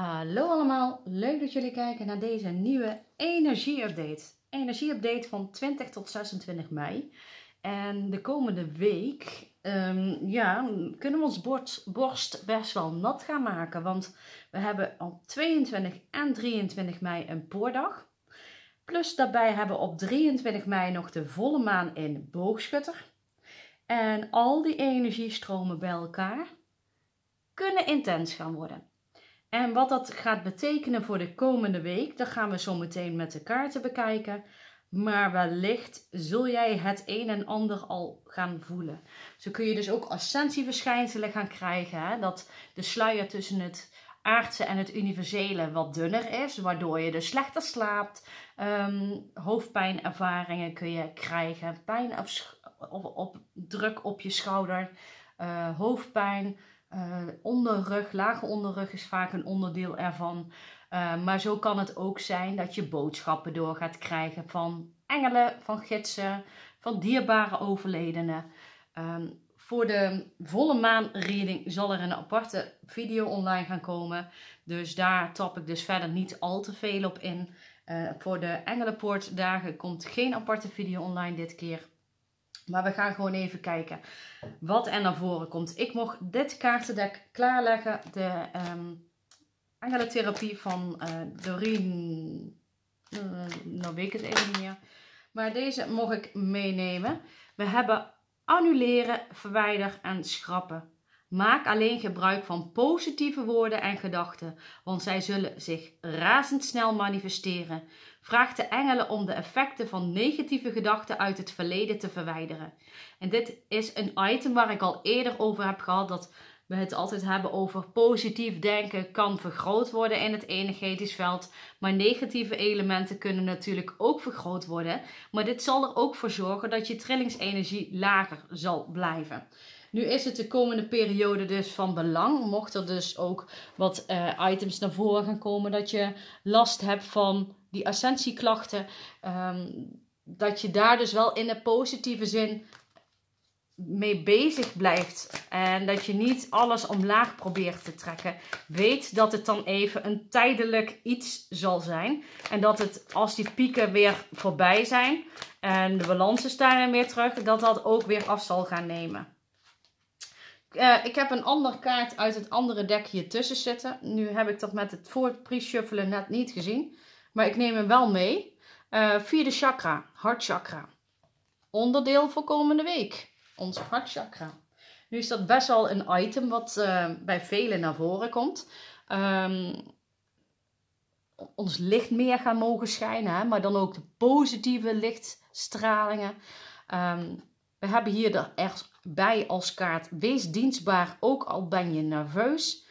Hallo allemaal, leuk dat jullie kijken naar deze nieuwe energie-update. Energie-update van 20 tot 26 mei. En de komende week ehm, ja, kunnen we ons bord, borst best wel nat gaan maken. Want we hebben op 22 en 23 mei een poordag. Plus daarbij hebben we op 23 mei nog de volle maan in boogschutter. En al die energiestromen bij elkaar kunnen intens gaan worden. En wat dat gaat betekenen voor de komende week, dat gaan we zo meteen met de kaarten bekijken. Maar wellicht zul jij het een en ander al gaan voelen. Zo kun je dus ook ascensieverschijnselen gaan krijgen. Hè? Dat de sluier tussen het aardse en het universele wat dunner is. Waardoor je dus slechter slaapt. Ehm, hoofdpijnervaringen kun je krijgen. Pijn op, op, druk op je schouder. Eh, hoofdpijn. Eh, onderrug, lage onderrug is vaak een onderdeel ervan. Eh, maar zo kan het ook zijn dat je boodschappen door gaat krijgen van engelen, van gidsen, van dierbare overledenen. Ehm, voor de volle maan zal er een aparte video online gaan komen. Dus daar tap ik dus verder niet al te veel op in. Eh, voor de Engelenpoortdagen komt geen aparte video online dit keer. Maar we gaan gewoon even kijken wat er naar voren komt. Ik mocht dit kaartendek klaarleggen. De um, ehm, angelotherapie van uh, Doreen. Uh, nou weet ik het even niet meer. Maar deze mocht ik meenemen. We hebben annuleren, verwijderen en schrappen. Maak alleen gebruik van positieve woorden en gedachten, want zij zullen zich razendsnel manifesteren. Vraag de engelen om de effecten van negatieve gedachten uit het verleden te verwijderen. En dit is een item waar ik al eerder over heb gehad dat we het altijd hebben over positief denken kan vergroot worden in het energetisch veld. Maar negatieve elementen kunnen natuurlijk ook vergroot worden. Maar dit zal er ook voor zorgen dat je trillingsenergie lager zal blijven. Nu is het de komende periode dus van belang. Mocht er dus ook wat eh, items naar voren gaan komen dat je last hebt van die ascensieklachten. Ehm, dat je daar dus wel in een positieve zin mee bezig blijft. En dat je niet alles omlaag probeert te trekken. Weet dat het dan even een tijdelijk iets zal zijn. En dat het als die pieken weer voorbij zijn en de balans is daarin weer terug, dat dat ook weer af zal gaan nemen. Eh, ik heb een ander kaart uit het andere dek hier tussen zitten. Nu heb ik dat met het voor pre-shuffelen net niet gezien. Maar ik neem hem wel mee. Uh, vierde chakra, hartchakra. Onderdeel voor komende week. Ons hartchakra. Nu is dat best wel een item wat eh, bij velen naar voren komt. Ehm, ons licht meer gaan mogen schijnen. Hè? Maar dan ook de positieve lichtstralingen. Um, we hebben hier erbij als kaart: wees dienstbaar, ook al ben je nerveus.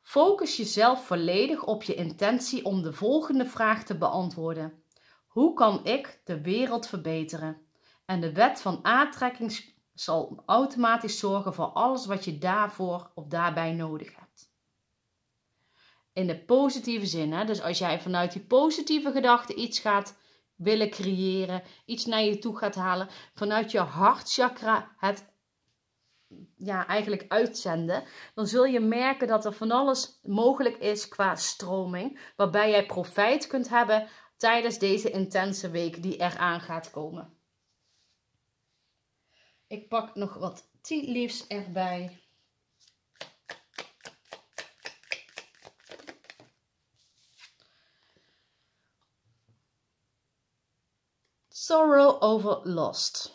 Focus jezelf volledig op je intentie om de volgende vraag te beantwoorden: Hoe kan ik de wereld verbeteren? En de wet van aantrekking zal automatisch zorgen voor alles wat je daarvoor of daarbij nodig hebt. In de positieve zin, hè? dus als jij vanuit die positieve gedachte iets gaat willen creëren, iets naar je toe gaat halen, vanuit je hartchakra het ja, eigenlijk uitzenden, dan zul je merken dat er van alles mogelijk is qua stroming, waarbij jij profijt kunt hebben tijdens deze intense week die eraan gaat komen. Ik pak nog wat tea leaves erbij. Sorrow over Lost.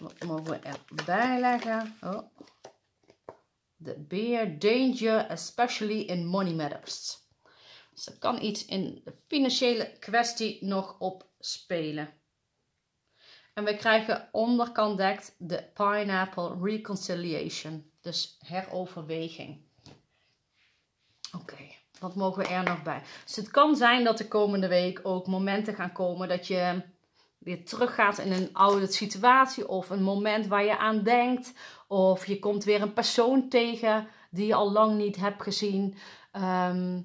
Wat mogen we erbij leggen? Oh. De beer danger, especially in money matters. Dus er kan iets in de financiële kwestie nog op spelen. En we krijgen onderkant dekt de pineapple reconciliation, dus heroverweging. Oké, wat mogen we er nog bij? Dus het kan zijn dat de komende week ook momenten gaan komen dat je weer teruggaat in een oude situatie of een moment waar je aan denkt. Of je komt weer een persoon tegen die je al lang niet hebt gezien. Ehm,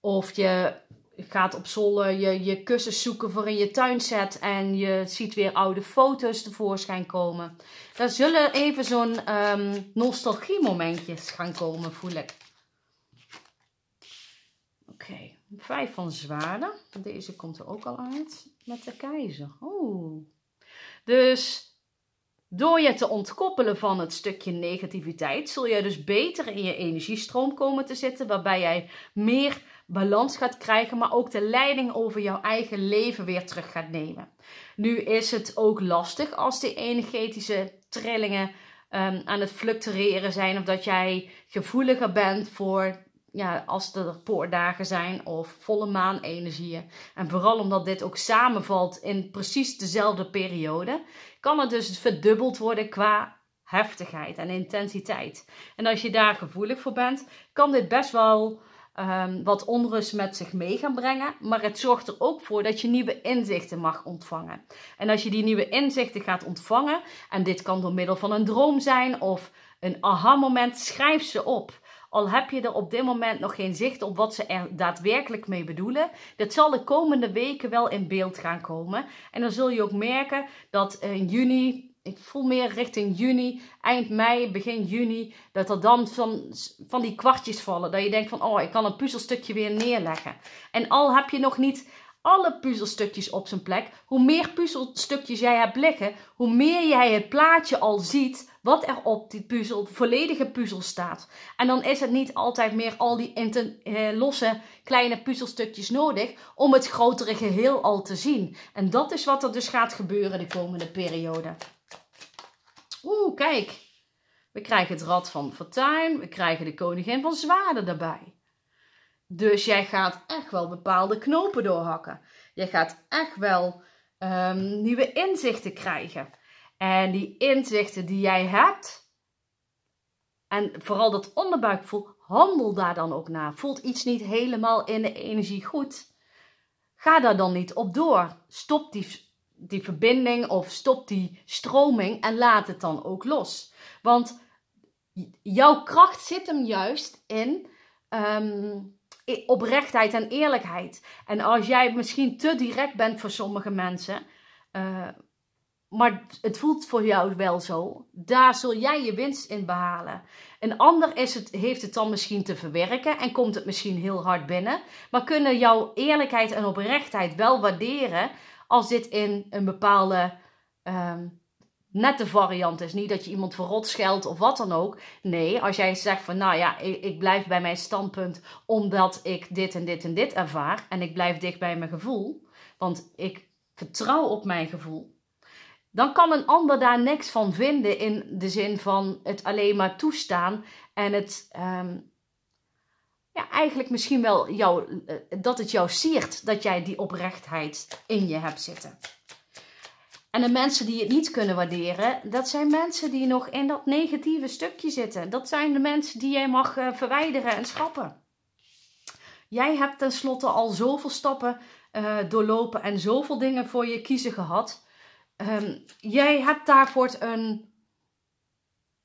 of je gaat op zolle je, je kussens zoeken voor in je tuinzet en je ziet weer oude foto's tevoorschijn komen. Er zullen even zo'n ehm, nostalgie momentjes gaan komen, voel ik. Oké, vijf van zwaarden. Deze komt er ook al uit met de keizer. Oeh. Dus door je te ontkoppelen van het stukje negativiteit, zul je dus beter in je energiestroom komen te zitten, waarbij jij meer balans gaat krijgen, maar ook de leiding over jouw eigen leven weer terug gaat nemen. Nu is het ook lastig als die energetische trillingen ehm, aan het fluctueren zijn, of dat jij gevoeliger bent voor ja, als er poordagen zijn of volle maanenergieën. En vooral omdat dit ook samenvalt in precies dezelfde periode, kan het dus verdubbeld worden qua heftigheid en intensiteit. En als je daar gevoelig voor bent, kan dit best wel ehm, wat onrust met zich mee gaan brengen. Maar het zorgt er ook voor dat je nieuwe inzichten mag ontvangen. En als je die nieuwe inzichten gaat ontvangen, en dit kan door middel van een droom zijn of een aha-moment, schrijf ze op. Al heb je er op dit moment nog geen zicht op wat ze er daadwerkelijk mee bedoelen. Dat zal de komende weken wel in beeld gaan komen. En dan zul je ook merken dat in juni, ik voel meer richting juni, eind mei, begin juni, dat er dan van, van die kwartjes vallen. Dat je denkt van, oh, ik kan een puzzelstukje weer neerleggen. En al heb je nog niet alle puzzelstukjes op zijn plek. Hoe meer puzzelstukjes jij hebt liggen, hoe meer jij het plaatje al ziet wat er op die puzzel, volledige puzzel staat. En dan is het niet altijd meer al die eh, losse kleine puzzelstukjes nodig om het grotere geheel al te zien. En dat is wat er dus gaat gebeuren de komende periode. Oeh, kijk. We krijgen het Rad van Fortuin. We krijgen de Koningin van Zwaarden daarbij. Dus jij gaat echt wel bepaalde knopen doorhakken. Jij gaat echt wel ehm, nieuwe inzichten krijgen. En die inzichten die jij hebt, en vooral dat onderbuikgevoel, handel daar dan ook naar. Voelt iets niet helemaal in de energie goed? Ga daar dan niet op door. Stop die, die verbinding of stop die stroming en laat het dan ook los. Want jouw kracht zit hem juist in. Ehm, oprechtheid en eerlijkheid. En als jij misschien te direct bent voor sommige mensen, eh, maar het voelt voor jou wel zo, daar zul jij je winst in behalen. Een ander is het, heeft het dan misschien te verwerken en komt het misschien heel hard binnen, maar kunnen jouw eerlijkheid en oprechtheid wel waarderen als dit in een bepaalde ehm, net de variant is. Niet dat je iemand verrot scheldt of wat dan ook. Nee, als jij zegt van nou ja, ik, ik, blijf bij mijn standpunt omdat ik dit en dit en dit ervaar. En ik blijf dicht bij mijn gevoel. Want ik vertrouw op mijn gevoel. Dan kan een ander daar niks van vinden in de zin van het alleen maar toestaan en het ehm, ja, eigenlijk misschien wel jou, eh, dat het jou siert dat jij die oprechtheid in je hebt zitten. En de mensen die het niet kunnen waarderen, dat zijn mensen die nog in dat negatieve stukje zitten. Dat zijn de mensen die jij mag eh, verwijderen en schrappen. Jij hebt tenslotte al zoveel stappen eh, doorlopen en zoveel dingen voor je kiezen gehad. Ehm, jij hebt daarvoor een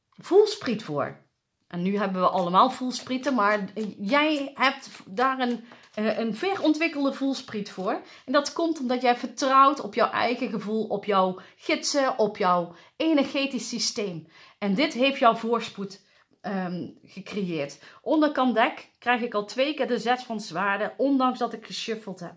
voelspriet voor. En nu hebben we allemaal voelsprieten, maar jij hebt daar een eh, een verontwikkelde voelspriet voor. En dat komt omdat jij vertrouwt op jouw eigen gevoel, op jouw gidsen, op jouw energetisch systeem. En dit heeft jouw voorspoed um, gecreëerd. Onder dek krijg ik al twee keer de zes van zwaarden, ondanks dat ik geshuffeld heb.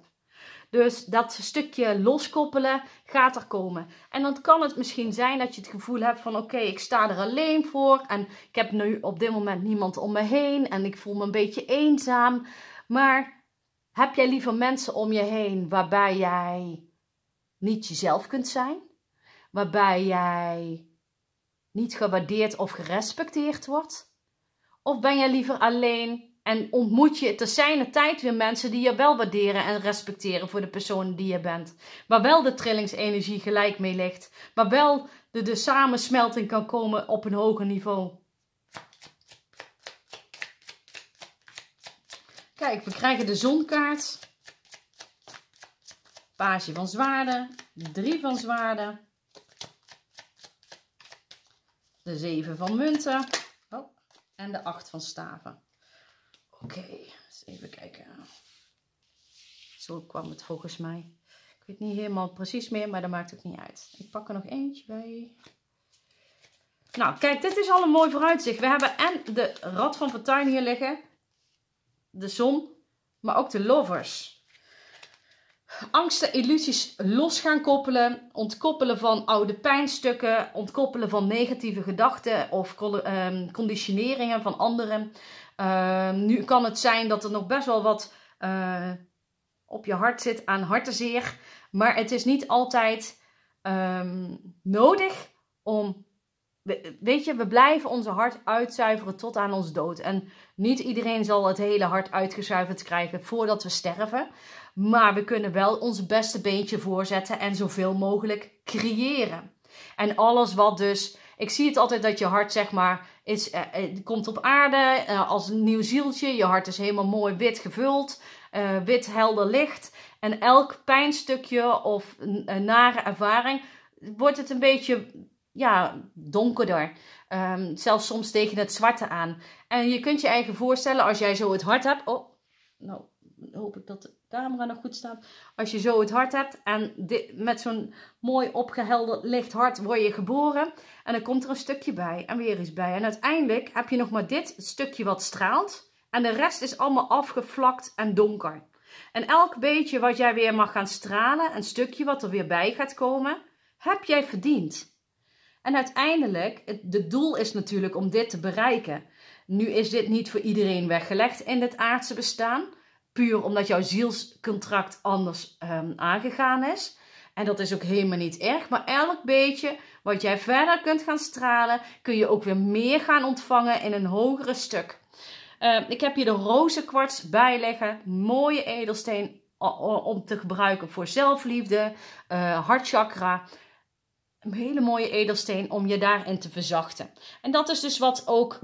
Dus dat stukje loskoppelen gaat er komen. En dan kan het misschien zijn dat je het gevoel hebt van oké, ik sta er alleen voor en ik heb nu op dit moment niemand om me heen en ik voel me een beetje eenzaam. Maar heb jij liever mensen om je heen waarbij jij niet jezelf kunt zijn? Waarbij jij niet gewaardeerd of gerespecteerd wordt? Of ben jij liever alleen en ontmoet je te de tijd weer mensen die je wel waarderen en respecteren voor de persoon die je bent? Waar wel de trillingsenergie gelijk mee ligt, waar wel de, de samensmelting kan komen op een hoger niveau? Kijk, we krijgen de zonkaart. paasje van zwaarden. Drie van zwaarden. De zeven van munten. Oh, en de acht van staven. Oké, eens even kijken. Zo kwam het volgens mij. Ik weet niet helemaal precies meer, maar dat maakt ook niet uit. Ik pak er nog eentje bij. Nou, kijk, dit is al een mooi vooruitzicht. We hebben en de Rad van Fortuin hier liggen de zon, maar ook de lovers. Angsten, illusies los gaan koppelen, ontkoppelen van oude pijnstukken, ontkoppelen van negatieve gedachten of ehm, conditioneringen van anderen. Ehm, nu kan het zijn dat er nog best wel wat eh, op je hart zit aan hartenzeer, maar het is niet altijd ehm, nodig om weet je, we blijven onze hart uitzuiveren tot aan ons dood. En niet iedereen zal het hele hart uitgezuiverd krijgen voordat we sterven. Maar we kunnen wel ons beste beentje voorzetten en zoveel mogelijk creëren. En alles wat dus. Ik zie het altijd dat je hart, zeg maar, is, eh, eh, komt op aarde eh, als een nieuw zieltje. Je hart is helemaal mooi wit gevuld, wit helder licht. En elk pijnstukje of nare ervaring wordt het een beetje ja, donkerder. Um, zelfs soms tegen het zwarte aan. En je kunt je eigen voorstellen, als jij zo het hart hebt. Oh, nou hoop ik dat de camera nog goed staat. Als je zo het hart hebt en dit, met zo'n mooi opgehelderd licht hart word je geboren. En dan komt er een stukje bij en weer eens bij. En uiteindelijk heb je nog maar dit stukje wat straalt. En de rest is allemaal afgevlakt en donker. En elk beetje wat jij weer mag gaan stralen, een stukje wat er weer bij gaat komen, heb jij verdiend. En uiteindelijk, het de doel is natuurlijk om dit te bereiken. Nu is dit niet voor iedereen weggelegd in dit aardse bestaan. Puur omdat jouw zielscontract anders ehm, aangegaan is. En dat is ook helemaal niet erg. Maar elk beetje wat jij verder kunt gaan stralen, kun je ook weer meer gaan ontvangen in een hogere stuk. Ehm, ik heb hier de rozenkwarts bij liggen. Mooie edelsteen om te gebruiken voor zelfliefde, uh, hartchakra een hele mooie edelsteen om je daarin te verzachten. En dat is dus wat ook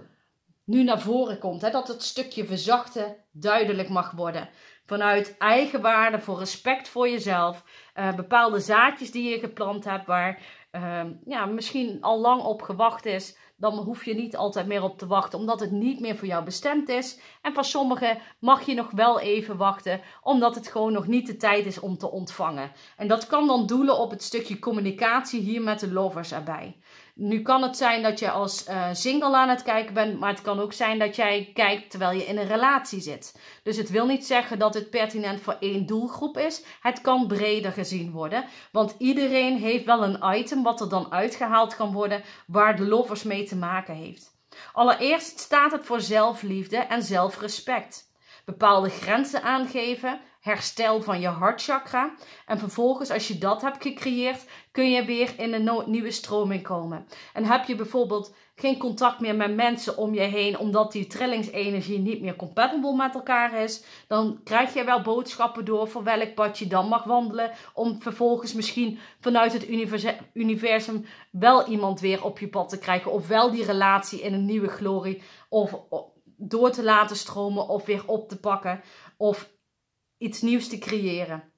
nu naar voren komt. Hè? Dat het stukje verzachten duidelijk mag worden. Vanuit eigenwaarde, voor respect voor jezelf. Eh, bepaalde zaadjes die je geplant hebt waar ehm, ja, misschien al lang op gewacht is dan hoef je niet altijd meer op te wachten, omdat het niet meer voor jou bestemd is. En voor sommigen mag je nog wel even wachten, omdat het gewoon nog niet de tijd is om te ontvangen. En dat kan dan doelen op het stukje communicatie hier met de lovers erbij. Nu kan het zijn dat je als eh, single aan het kijken bent, maar het kan ook zijn dat jij kijkt terwijl je in een relatie zit. Dus het wil niet zeggen dat het pertinent voor één doelgroep is. Het kan breder gezien worden, want iedereen heeft wel een item wat er dan uitgehaald kan worden waar de lovers mee te maken heeft. Allereerst staat het voor zelfliefde en zelfrespect. Bepaalde grenzen aangeven herstel van je hartchakra. En vervolgens, als je dat hebt gecreëerd, kun je weer in een nieuwe stroming komen. En heb je bijvoorbeeld geen contact meer met mensen om je heen, omdat die trillingsenergie niet meer compatible met elkaar is, dan krijg je wel boodschappen door voor welk pad je dan mag wandelen, om vervolgens misschien vanuit het universum wel iemand weer op je pad te krijgen, of wel die relatie in een nieuwe glorie of door te laten stromen of weer op te pakken. Of iets nieuws te creëren.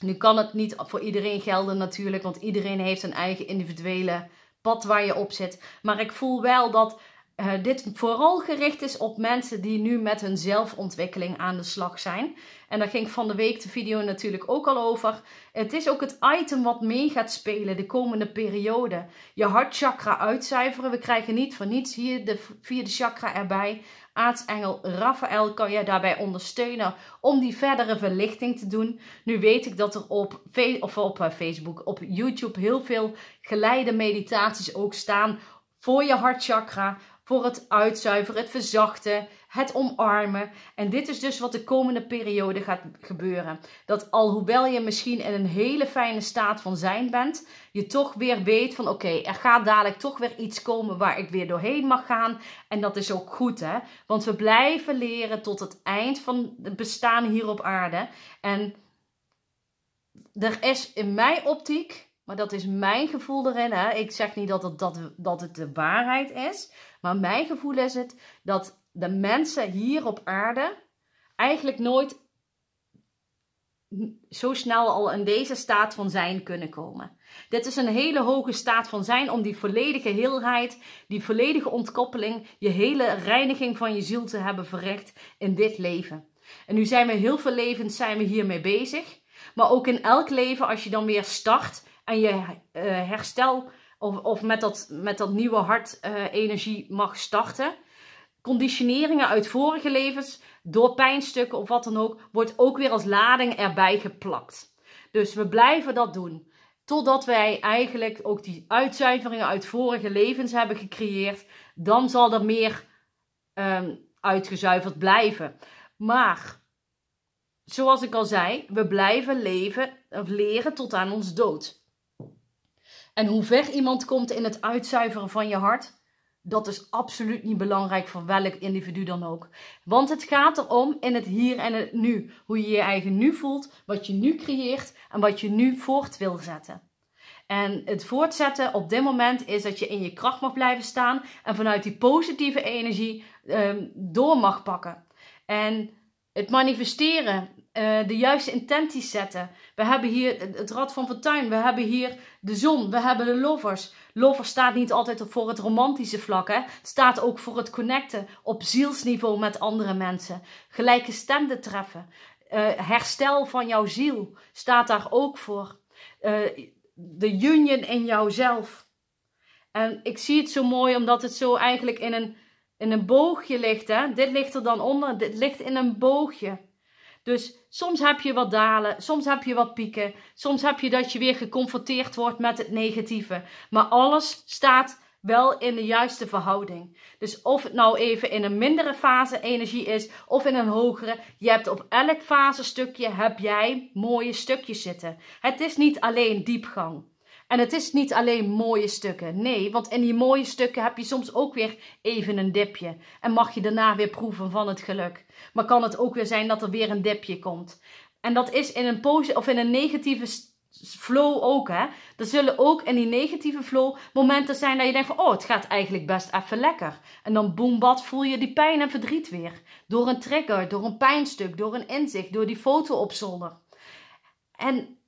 Nu kan het niet voor iedereen gelden natuurlijk, want iedereen heeft een eigen individuele pad waar je op zit. Maar ik voel wel dat uh, dit vooral gericht is op mensen die nu met hun zelfontwikkeling aan de slag zijn. En daar ging van de week de video natuurlijk ook al over. Het is ook het item wat mee gaat spelen de komende periode. Je hartchakra uitcijferen. We krijgen niet voor niets hier de vierde chakra erbij. Aartsengel Raphaël kan je daarbij ondersteunen om die verdere verlichting te doen. Nu weet ik dat er op, of op eh, Facebook, op YouTube heel veel geleide meditaties ook staan voor je hartchakra voor het uitzuiveren, het verzachten, het omarmen. En dit is dus wat de komende periode gaat gebeuren. Dat alhoewel je misschien in een hele fijne staat van zijn bent, je toch weer weet van oké, er gaat dadelijk toch weer iets komen waar ik weer doorheen mag gaan. En dat is ook goed hè, want we blijven leren tot het eind van het bestaan hier op aarde. En er is in mijn optiek, maar dat is mijn gevoel erin hè, ik zeg niet dat dat, dat het de waarheid is... Maar mijn gevoel is het dat de mensen hier op aarde eigenlijk nooit zo snel al in deze staat van zijn kunnen komen. Dit is een hele hoge staat van zijn om die volledige heelheid, die volledige ontkoppeling, je hele reiniging van je ziel te hebben verricht in dit leven. En nu zijn we heel veel levens zijn we hiermee bezig, maar ook in elk leven als je dan weer start en je eh, herstel of, of met, dat, met dat nieuwe hart eh, energie mag starten. Conditioneringen uit vorige levens, door pijnstukken of wat dan ook, wordt ook weer als lading erbij geplakt. Dus we blijven dat doen. Totdat wij eigenlijk ook die uitzuiveringen uit vorige levens hebben gecreëerd. Dan zal er meer um, uitgezuiverd blijven. Maar, zoals ik al zei, we blijven leven of leren tot aan ons dood. En hoe ver iemand komt in het uitzuiveren van je hart, dat is absoluut niet belangrijk voor welk individu dan ook. Want het gaat erom in het hier en het nu. Hoe je je eigen nu voelt, wat je nu creëert en wat je nu voort wil zetten. En het voortzetten op dit moment is dat je in je kracht mag blijven staan en vanuit die positieve energie ehm, door mag pakken. En het manifesteren eh, de juiste intenties zetten. We hebben hier het Rad van Fortuin, we hebben hier de zon, we hebben de lovers. Lovers staat niet altijd voor het romantische vlak, hè? het staat ook voor het connecten op zielsniveau met andere mensen. Gelijke stemmen treffen. Eh, herstel van jouw ziel staat daar ook voor. Eh, de union in jouzelf. En ik zie het zo mooi omdat het zo eigenlijk in een, in een boogje ligt. Hè? Dit ligt er dan onder, dit ligt in een boogje. Dus soms heb je wat dalen, soms heb je wat pieken, soms heb je dat je weer geconfronteerd wordt met het negatieve. Maar alles staat wel in de juiste verhouding. Dus of het nou even in een mindere fase energie is of in een hogere, je hebt op elk fasestukje heb jij mooie stukjes zitten. Het is niet alleen diepgang. En het is niet alleen mooie stukken. Nee, want in die mooie stukken heb je soms ook weer even een dipje. En mag je daarna weer proeven van het geluk. Maar kan het ook weer zijn dat er weer een dipje komt. En dat is in een, of in een negatieve flow ook. Hè? Er zullen ook in die negatieve flow momenten zijn dat je denkt van... oh, het gaat eigenlijk best even lekker. En dan boembad voel je die pijn en verdriet weer. Door een trigger, door een pijnstuk, door een inzicht, door die foto op zolder. En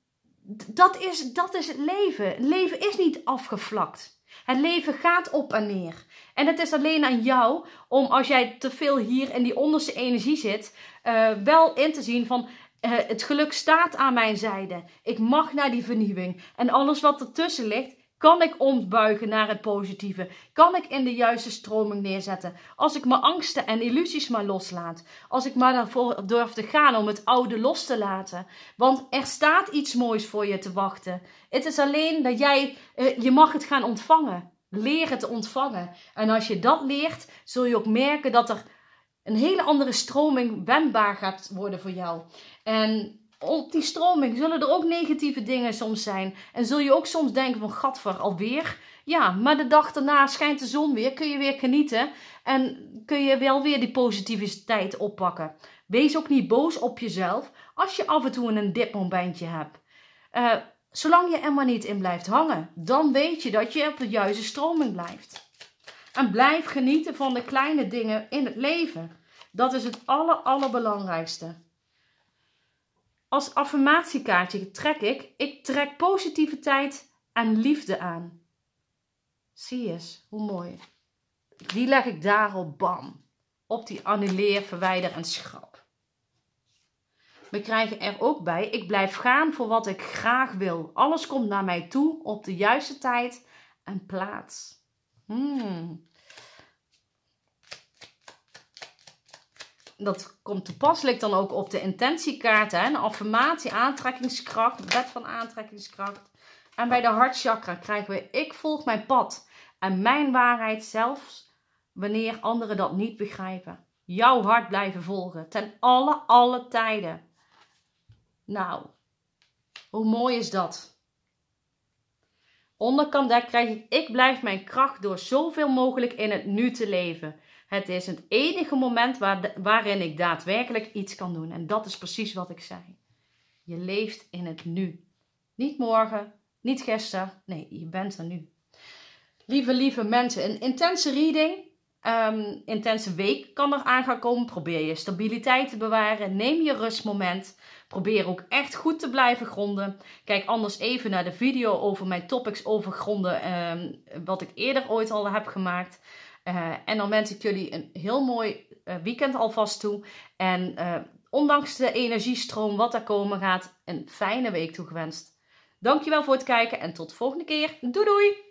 dat is, dat is het leven. leven is niet afgevlakt. Het leven gaat op en neer. En het is alleen aan jou om, als jij te veel hier in die onderste energie zit, eh, wel in te zien van eh, het geluk staat aan mijn zijde. Ik mag naar die vernieuwing. En alles wat ertussen ligt, kan ik ontbuigen naar het positieve? Kan ik in de juiste stroming neerzetten? Als ik mijn angsten en illusies maar loslaat. Als ik maar daarvoor durf te gaan om het oude los te laten. Want er staat iets moois voor je te wachten. Het is alleen dat jij, eh, je mag het gaan ontvangen. Leren te ontvangen. En als je dat leert, zul je ook merken dat er een hele andere stroming wendbaar gaat worden voor jou. En op die stroming zullen er ook negatieve dingen soms zijn. En zul je ook soms denken van gadver, alweer? Ja, maar de dag daarna schijnt de zon weer, kun je weer genieten en kun je wel weer die positiviteit oppakken. Wees ook niet boos op jezelf als je af en toe een dipmomentje hebt. Eh, zolang je er maar niet in blijft hangen, dan weet je dat je op de juiste stroming blijft. En blijf genieten van de kleine dingen in het leven. Dat is het aller, allerbelangrijkste. Als affirmatiekaartje trek ik, ik trek positiviteit en liefde aan. Zie eens, hoe mooi. Die leg ik daarop, bam. Op die annuleer, verwijder en schrap. We krijgen er ook bij, ik blijf gaan voor wat ik graag wil. Alles komt naar mij toe op de juiste tijd en plaats. Hmm. dat komt toepasselijk dan ook op de intentiekaarten, affirmatie, aantrekkingskracht, wet bed van aantrekkingskracht. En bij de hartchakra krijgen we ik volg mijn pad en mijn waarheid zelfs wanneer anderen dat niet begrijpen. Jouw hart blijven volgen ten alle, alle tijden. Nou, hoe mooi is dat? Onderkant daar krijg ik ik blijf mijn kracht door zoveel mogelijk in het nu te leven. Het is het enige moment waar waarin ik daadwerkelijk iets kan doen. En dat is precies wat ik zei. Je leeft in het nu. Niet morgen, niet gisteren. Nee, je bent er nu. Lieve, lieve mensen, een intense reading. Um, intense week kan er aan gaan komen. Probeer je stabiliteit te bewaren. Neem je rustmoment. Probeer ook echt goed te blijven gronden. Kijk anders even naar de video over mijn topics over gronden, ehm, wat ik eerder ooit al heb gemaakt. Eh, en dan wens ik jullie een heel mooi eh, weekend alvast toe. En eh, ondanks de energiestroom wat er komen gaat, een fijne week toegewenst. Dankjewel voor het kijken en tot de volgende keer. Doei doei!